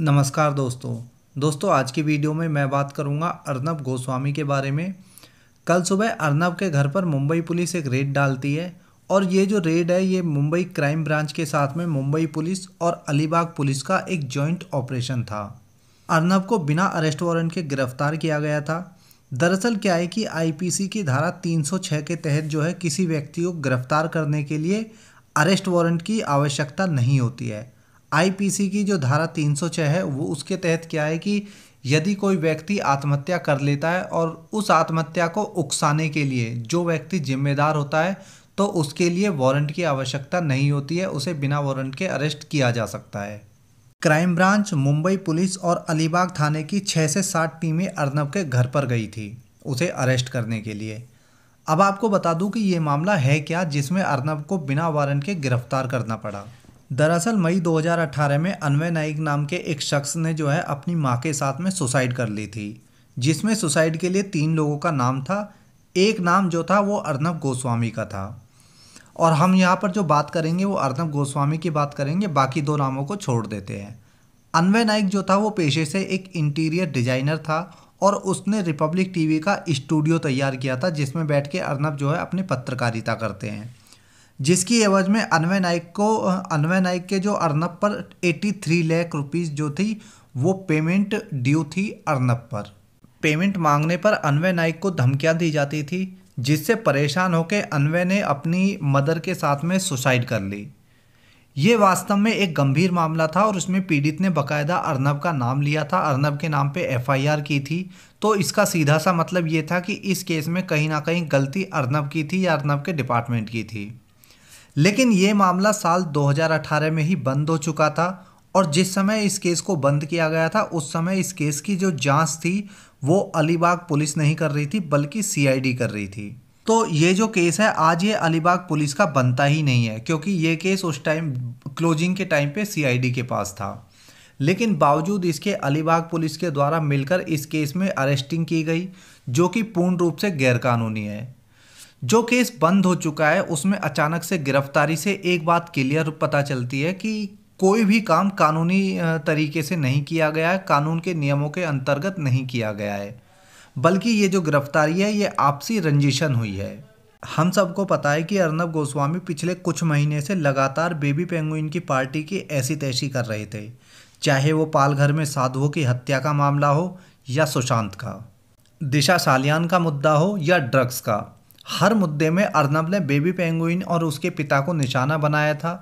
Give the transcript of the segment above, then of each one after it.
नमस्कार दोस्तों दोस्तों आज की वीडियो में मैं बात करूंगा अर्नब गोस्वामी के बारे में कल सुबह अर्नब के घर पर मुंबई पुलिस एक रेड डालती है और ये जो रेड है ये मुंबई क्राइम ब्रांच के साथ में मुंबई पुलिस और अलीबाग पुलिस का एक जॉइंट ऑपरेशन था अर्नब को बिना अरेस्ट वारंट के गिरफ्तार किया गया था दरअसल क्या है कि आईपीसी की धारा 306 के तहत जो है किसी व्यक्ति को गिरफ्तार करने के लिए अरेस्ट वारंट की आवश्यकता नहीं होती है आईपीसी की जो धारा 306 है वो उसके तहत क्या है कि यदि कोई व्यक्ति आत्महत्या कर लेता है और उस आत्महत्या को उकसाने के लिए जो व्यक्ति जिम्मेदार होता है तो उसके लिए वारंट की आवश्यकता नहीं होती है उसे बिना वारंट के अरेस्ट किया जा सकता है क्राइम ब्रांच मुंबई पुलिस और अलीबाग थाने की छः से सात टीमें अर्नब के घर पर गई थी उसे अरेस्ट करने के लिए अब आपको बता दूं कि ये मामला है क्या जिसमें अर्नब को बिना वारंट के गिरफ्तार करना पड़ा दरअसल मई 2018 में अनवय नाइक नाम के एक शख्स ने जो है अपनी माँ के साथ में सुसाइड कर ली थी जिसमें सुसाइड के लिए तीन लोगों का नाम था एक नाम जो था वो अर्नब गोस्वामी का था और हम यहाँ पर जो बात करेंगे वो अर्नब गोस्वामी की बात करेंगे बाकी दो नामों को छोड़ देते हैं अनवय नाइक जो था वो पेशे से एक इंटीरियर डिजाइनर था और उसने रिपब्लिक टीवी का स्टूडियो तैयार किया था जिसमें बैठ के अर्नब जो है अपनी पत्रकारिता करते हैं जिसकी एवज में अनवय नाइक को अनवय नाइक के जो अर्नब पर 83 लाख रुपीज़ जो थी वो पेमेंट ड्यू थी अर्नब पर पेमेंट मांगने पर अनवय नाइक को धमकियां दी जाती थी जिससे परेशान होकर अनवय ने अपनी मदर के साथ में सुसाइड कर ली ये वास्तव में एक गंभीर मामला था और उसमें पीड़ित ने बकायदा अर्नब का नाम लिया था अर्नब के नाम पे एफआईआर की थी तो इसका सीधा सा मतलब ये था कि इस केस में कहीं ना कहीं गलती अर्नब की थी या अर्नब के डिपार्टमेंट की थी लेकिन ये मामला साल 2018 में ही बंद हो चुका था और जिस समय इस केस को बंद किया गया था उस समय इस केस की जो जांच थी वो अलीबाग पुलिस नहीं कर रही थी बल्कि सीआईडी कर रही थी तो ये जो केस है आज ये अलीबाग पुलिस का बनता ही नहीं है क्योंकि ये केस उस टाइम क्लोजिंग के टाइम पे सीआईडी के पास था लेकिन बावजूद इसके अलीबाग पुलिस के द्वारा मिलकर इस केस में अरेस्टिंग की गई जो कि पूर्ण रूप से गैरकानूनी है जो केस बंद हो चुका है उसमें अचानक से गिरफ्तारी से एक बात क्लियर पता चलती है कि कोई भी काम कानूनी तरीके से नहीं किया गया है कानून के नियमों के अंतर्गत नहीं किया गया है बल्कि ये जो गिरफ्तारी है ये आपसी रंजिशन हुई है हम सबको पता है कि अर्नब गोस्वामी पिछले कुछ महीने से लगातार बेबी पेंगुइन की पार्टी की ऐसी तैसी कर रहे थे चाहे वो पालघर में साधुओं की हत्या का मामला हो या सुशांत का दिशा सालियान का मुद्दा हो या ड्रग्स का हर मुद्दे में अर्नब ने बेबी पेंगुइन और उसके पिता को निशाना बनाया था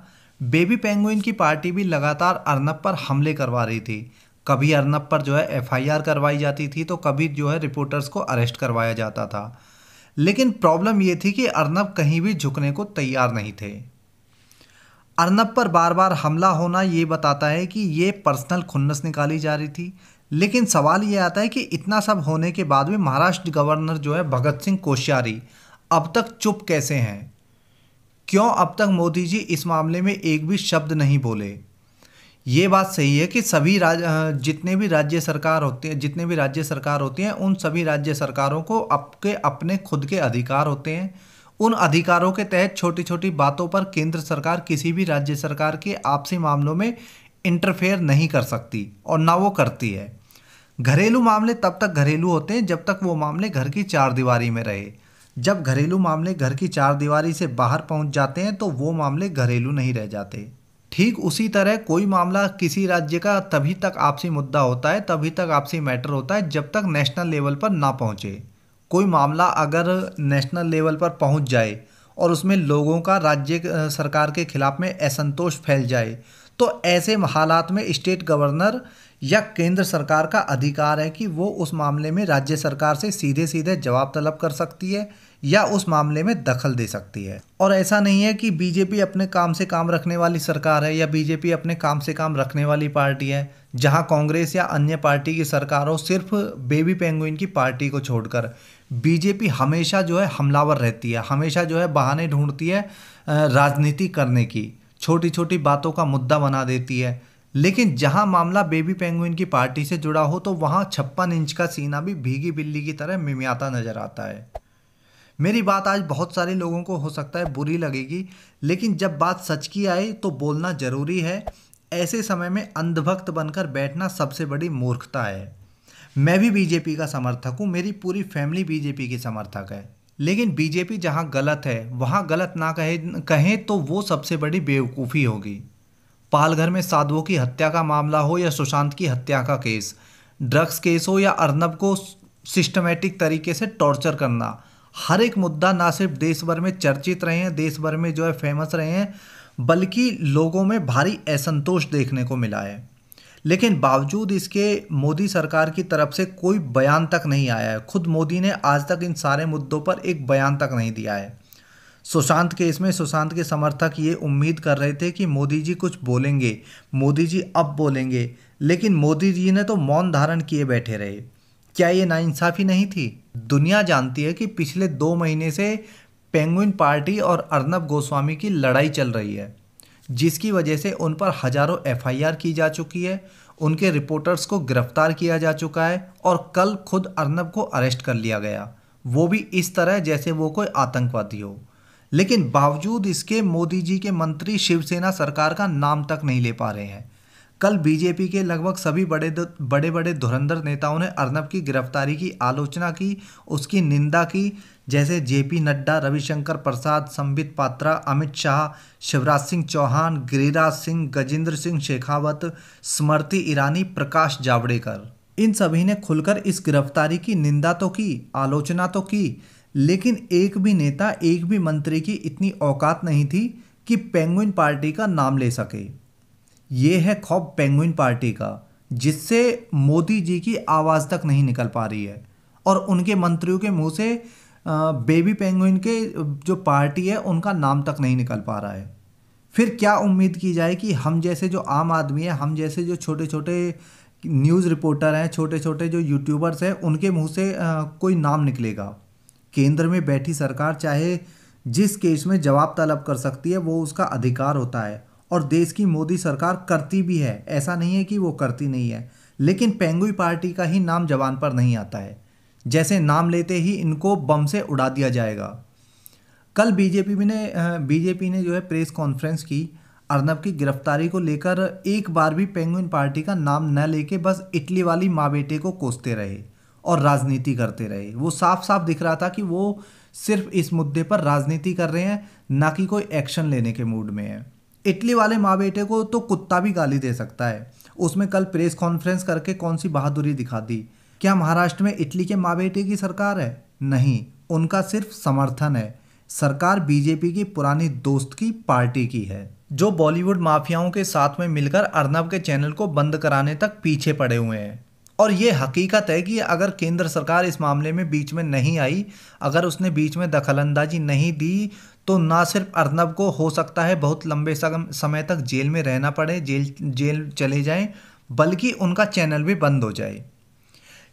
बेबी पेंगुइन की पार्टी भी लगातार अर्नब पर हमले करवा रही थी कभी अर्नब पर जो है एफआईआर करवाई जाती थी तो कभी जो है रिपोर्टर्स को अरेस्ट करवाया जाता था लेकिन प्रॉब्लम ये थी कि अर्नब कहीं भी झुकने को तैयार नहीं थे अर्नब पर बार बार हमला होना ये बताता है कि ये पर्सनल खुन्नस निकाली जा रही थी लेकिन सवाल ये आता है कि इतना सब होने के बाद भी महाराष्ट्र गवर्नर जो है भगत सिंह कोश्यारी अब तक चुप कैसे हैं क्यों अब तक मोदी जी इस मामले में एक भी शब्द नहीं बोले ये बात सही है कि सभी राज जितने भी राज्य सरकार होते हैं जितने भी राज्य सरकार होती हैं उन सभी राज्य सरकारों को आपके अपने खुद के अधिकार होते हैं उन अधिकारों के तहत छोटी छोटी बातों पर केंद्र सरकार किसी भी राज्य सरकार के आपसी मामलों में इंटरफेयर नहीं कर सकती और ना वो करती है घरेलू मामले तब तक घरेलू होते हैं जब तक वो मामले घर की चार दीवारी में रहे जब घरेलू मामले घर की चार दीवारी से बाहर पहुंच जाते हैं तो वो मामले घरेलू नहीं रह जाते ठीक उसी तरह कोई मामला किसी राज्य का तभी तक आपसी मुद्दा होता है तभी तक आपसी मैटर होता है जब तक नेशनल लेवल पर ना पहुँचे कोई मामला अगर नेशनल लेवल पर पहुँच जाए और उसमें लोगों का राज्य सरकार के खिलाफ में असंतोष फैल जाए तो ऐसे हालात में स्टेट गवर्नर या केंद्र सरकार का अधिकार है कि वो उस मामले में राज्य सरकार से सीधे सीधे जवाब तलब कर सकती है या उस मामले में दखल दे सकती है और ऐसा नहीं है कि बीजेपी अपने काम से काम रखने वाली सरकार है या बीजेपी अपने काम से काम रखने वाली पार्टी है जहां कांग्रेस या अन्य पार्टी की सरकार हो सिर्फ बेबी पेंगुइन की पार्टी को छोड़कर बीजेपी हमेशा जो है हमलावर रहती है हमेशा जो है बहाने ढूंढती है राजनीति करने की छोटी छोटी बातों का मुद्दा बना देती है लेकिन जहां मामला बेबी पेंगुइन की पार्टी से जुड़ा हो तो वहां छप्पन इंच का सीना भी भीगी बिल्ली की तरह मिमियाता नजर आता है मेरी बात आज बहुत सारे लोगों को हो सकता है बुरी लगेगी लेकिन जब बात सच की आए तो बोलना ज़रूरी है ऐसे समय में अंधभक्त बनकर बैठना सबसे बड़ी मूर्खता है मैं भी बीजेपी का समर्थक हूँ मेरी पूरी फैमिली बीजेपी की समर्थक है लेकिन बीजेपी जहां गलत है वहां गलत ना कहे कहें तो वो सबसे बड़ी बेवकूफ़ी होगी पालघर में साधुओं की हत्या का मामला हो या सुशांत की हत्या का केस ड्रग्स केस हो या अर्नब को सिस्टमेटिक तरीके से टॉर्चर करना हर एक मुद्दा ना सिर्फ देश भर में चर्चित रहे हैं देश भर में जो है फेमस रहे हैं बल्कि लोगों में भारी असंतोष देखने को मिला है लेकिन बावजूद इसके मोदी सरकार की तरफ से कोई बयान तक नहीं आया है खुद मोदी ने आज तक इन सारे मुद्दों पर एक बयान तक नहीं दिया है सुशांत केस में सुशांत के समर्थक ये उम्मीद कर रहे थे कि मोदी जी कुछ बोलेंगे मोदी जी अब बोलेंगे लेकिन मोदी जी ने तो मौन धारण किए बैठे रहे क्या ये नाइंसाफ़ी नहीं थी दुनिया जानती है कि पिछले दो महीने से पेंगुइन पार्टी और अर्नब गोस्वामी की लड़ाई चल रही है जिसकी वजह से उन पर हज़ारों एफआईआर की जा चुकी है उनके रिपोर्टर्स को गिरफ्तार किया जा चुका है और कल खुद अर्नब को अरेस्ट कर लिया गया वो भी इस तरह जैसे वो कोई आतंकवादी हो लेकिन बावजूद इसके मोदी जी के मंत्री शिवसेना सरकार का नाम तक नहीं ले पा रहे हैं कल बीजेपी के लगभग सभी बड़े बड़े बड़े धुरंधर नेताओं ने अर्नब की गिरफ्तारी की आलोचना की उसकी निंदा की जैसे जेपी नड्डा रविशंकर प्रसाद संबित पात्रा अमित शाह शिवराज सिंह चौहान गिरिराज सिंह गजेंद्र सिंह शेखावत स्मृति ईरानी प्रकाश जावड़ेकर इन सभी ने खुलकर इस गिरफ्तारी की निंदा तो की आलोचना तो की लेकिन एक भी नेता एक भी मंत्री की इतनी औकात नहीं थी कि पेंगुइन पार्टी का नाम ले सके ये है खौफ पेंगुइन पार्टी का जिससे मोदी जी की आवाज़ तक नहीं निकल पा रही है और उनके मंत्रियों के मुंह से बेबी पेंगुइन के जो पार्टी है उनका नाम तक नहीं निकल पा रहा है फिर क्या उम्मीद की जाए कि हम जैसे जो आम आदमी है हम जैसे जो छोटे छोटे न्यूज़ रिपोर्टर हैं छोटे छोटे जो यूट्यूबर्स हैं उनके मुंह से आ, कोई नाम निकलेगा केंद्र में बैठी सरकार चाहे जिस केस में जवाब तलब कर सकती है वो उसका अधिकार होता है और देश की मोदी सरकार करती भी है ऐसा नहीं है कि वो करती नहीं है लेकिन पेंगुई पार्टी का ही नाम जवान पर नहीं आता है जैसे नाम लेते ही इनको बम से उड़ा दिया जाएगा कल बीजेपी ने बीजेपी ने जो है प्रेस कॉन्फ्रेंस की अर्नब की गिरफ्तारी को लेकर एक बार भी पेंगुइन पार्टी का नाम न लेके बस इटली वाली माँ बेटे को कोसते रहे और राजनीति करते रहे वो साफ साफ दिख रहा था कि वो सिर्फ इस मुद्दे पर राजनीति कर रहे हैं ना कि कोई एक्शन लेने के मूड में है इटली वाले माँ बेटे को तो कुत्ता भी गाली दे सकता है उसमें कल प्रेस कॉन्फ्रेंस करके कौन सी बहादुरी दिखा दी क्या महाराष्ट्र में इटली के माँ बेटे की सरकार है नहीं उनका सिर्फ समर्थन है सरकार बीजेपी की पुरानी दोस्त की पार्टी की है जो बॉलीवुड माफियाओं के साथ में मिलकर अर्नब के चैनल को बंद कराने तक पीछे पड़े हुए हैं और ये हकीकत है कि अगर केंद्र सरकार इस मामले में बीच में नहीं आई अगर उसने बीच में दखलंदाजी नहीं दी तो ना सिर्फ अर्नब को हो सकता है बहुत लंबे समय तक जेल में रहना पड़े जेल जेल चले जाएं बल्कि उनका चैनल भी बंद हो जाए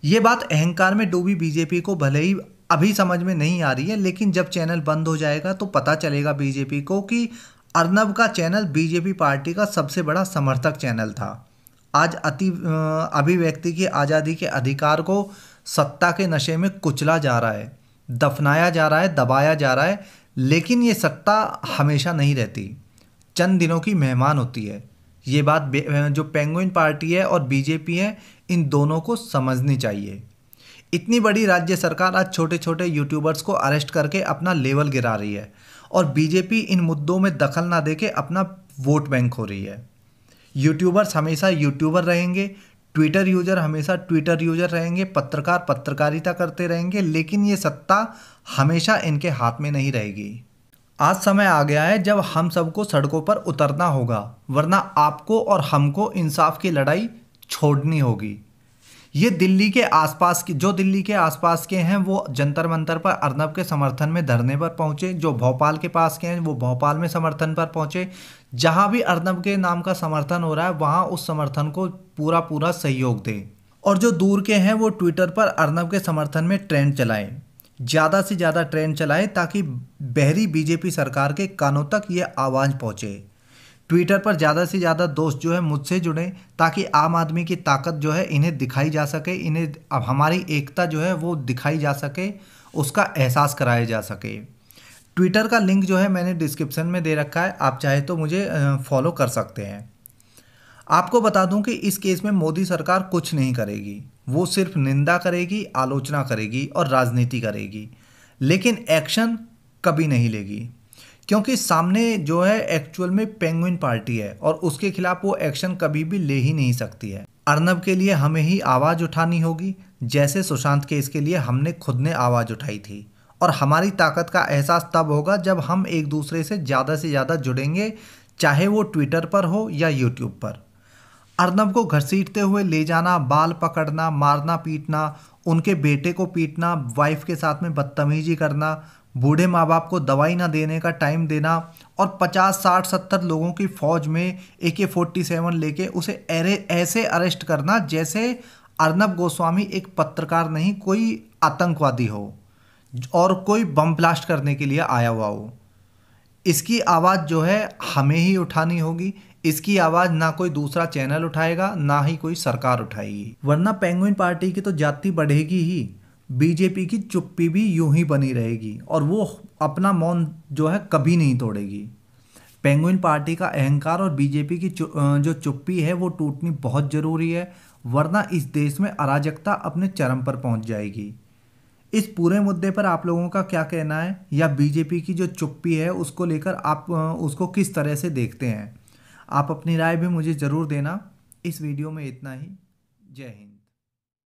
ये बात अहंकार में डूबी बीजेपी को भले ही अभी समझ में नहीं आ रही है लेकिन जब चैनल बंद हो जाएगा तो पता चलेगा बीजेपी को कि अर्नब का चैनल बीजेपी पार्टी का सबसे बड़ा समर्थक चैनल था आज अति अभिव्यक्ति की आज़ादी के अधिकार को सत्ता के नशे में कुचला जा रहा है दफनाया जा रहा है दबाया जा रहा है लेकिन ये सत्ता हमेशा नहीं रहती चंद दिनों की मेहमान होती है ये बात जो पेंगुइन पार्टी है और बीजेपी है इन दोनों को समझनी चाहिए इतनी बड़ी राज्य सरकार आज छोटे छोटे यूट्यूबर्स को अरेस्ट करके अपना लेवल गिरा रही है और बीजेपी इन मुद्दों में दखल ना दे के अपना वोट बैंक हो रही है यूट्यूबर्स हमेशा यूट्यूबर रहेंगे ट्विटर यूजर हमेशा ट्विटर यूजर रहेंगे पत्रकार पत्रकारिता करते रहेंगे लेकिन ये सत्ता हमेशा इनके हाथ में नहीं रहेगी आज समय आ गया है जब हम सबको सड़कों पर उतरना होगा वरना आपको और हमको इंसाफ की लड़ाई छोड़नी होगी ये दिल्ली के आसपास की जो दिल्ली के आसपास के हैं वो जंतर मंतर पर अर्नब के समर्थन में धरने पर पहुँचे जो भोपाल के पास के हैं वो भोपाल में समर्थन पर पहुँचे जहाँ भी अर्नब के नाम का समर्थन हो रहा है वहाँ उस समर्थन को पूरा पूरा सहयोग दें और जो दूर के हैं वो ट्विटर पर अर्नब के समर्थन में ट्रेंड चलाएं ज़्यादा से ज़्यादा ट्रेन चलाएं ताकि बहरी बीजेपी सरकार के कानों तक ये आवाज़ पहुँचे ट्विटर पर ज़्यादा से ज़्यादा दोस्त जो है मुझसे जुड़ें ताकि आम आदमी की ताकत जो है इन्हें दिखाई जा सके इन्हें अब हमारी एकता जो है वो दिखाई जा सके उसका एहसास कराया जा सके ट्विटर का लिंक जो है मैंने डिस्क्रिप्शन में दे रखा है आप चाहे तो मुझे फॉलो कर सकते हैं आपको बता दूं कि इस केस में मोदी सरकार कुछ नहीं करेगी वो सिर्फ निंदा करेगी आलोचना करेगी और राजनीति करेगी लेकिन एक्शन कभी नहीं लेगी क्योंकि सामने जो है एक्चुअल में पेंगुइन पार्टी है और उसके खिलाफ वो एक्शन कभी भी ले ही नहीं सकती है अर्नब के लिए हमें ही आवाज़ उठानी होगी जैसे सुशांत केस के लिए हमने खुद ने आवाज़ उठाई थी और हमारी ताकत का एहसास तब होगा जब हम एक दूसरे से ज़्यादा से ज़्यादा जुड़ेंगे चाहे वो ट्विटर पर हो या यूट्यूब पर अर्नब को घसीटते हुए ले जाना बाल पकड़ना मारना पीटना उनके बेटे को पीटना वाइफ के साथ में बदतमीजी करना बूढ़े माँ बाप को दवाई ना देने का टाइम देना और 50 60 70 लोगों की फौज में ए के फोर्टी सेवन लेके उसे एरे ऐसे अरेस्ट करना जैसे अर्नब गोस्वामी एक पत्रकार नहीं कोई आतंकवादी हो और कोई बम ब्लास्ट करने के लिए आया हुआ हो इसकी आवाज़ जो है हमें ही उठानी होगी इसकी आवाज ना कोई दूसरा चैनल उठाएगा ना ही कोई सरकार उठाएगी वरना पेंगुइन पार्टी की तो जाति बढ़ेगी ही बीजेपी की चुप्पी भी यूं ही बनी रहेगी और वो अपना मौन जो है कभी नहीं तोड़ेगी पेंगुइन पार्टी का अहंकार और बीजेपी की चु, जो चुप्पी है वो टूटनी बहुत ज़रूरी है वरना इस देश में अराजकता अपने चरम पर पहुंच जाएगी इस पूरे मुद्दे पर आप लोगों का क्या कहना है या बीजेपी की जो चुप्पी है उसको लेकर आप उसको किस तरह से देखते हैं आप अपनी राय भी मुझे ज़रूर देना इस वीडियो में इतना ही जय हिंद